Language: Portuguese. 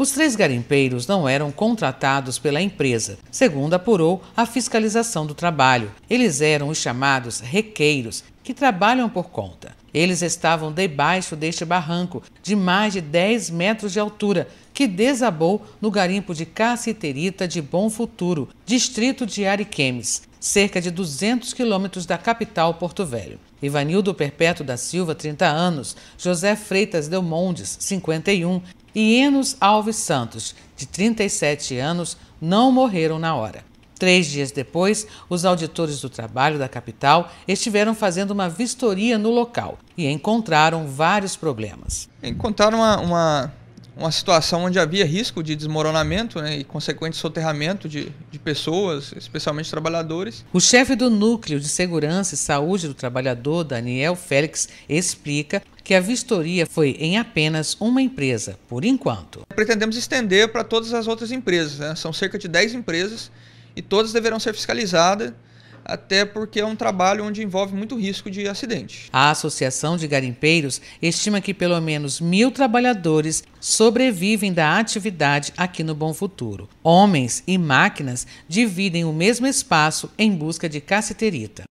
Os três garimpeiros não eram contratados pela empresa, segundo apurou a fiscalização do trabalho. Eles eram os chamados requeiros, que trabalham por conta. Eles estavam debaixo deste barranco, de mais de 10 metros de altura, que desabou no garimpo de Caciterita de Bom Futuro, distrito de Ariquemes, cerca de 200 quilômetros da capital Porto Velho. Ivanildo Perpétuo da Silva, 30 anos, José Freitas Mondes, 51, e Enos Alves Santos, de 37 anos, não morreram na hora. Três dias depois, os auditores do trabalho da capital estiveram fazendo uma vistoria no local e encontraram vários problemas. Encontraram uma, uma uma situação onde havia risco de desmoronamento né, e consequente soterramento de, de pessoas, especialmente trabalhadores. O chefe do Núcleo de Segurança e Saúde do Trabalhador, Daniel Félix, explica que a vistoria foi em apenas uma empresa, por enquanto. Pretendemos estender para todas as outras empresas, né? são cerca de 10 empresas e todas deverão ser fiscalizadas até porque é um trabalho onde envolve muito risco de acidente. A Associação de Garimpeiros estima que pelo menos mil trabalhadores sobrevivem da atividade aqui no Bom Futuro. Homens e máquinas dividem o mesmo espaço em busca de caceterita.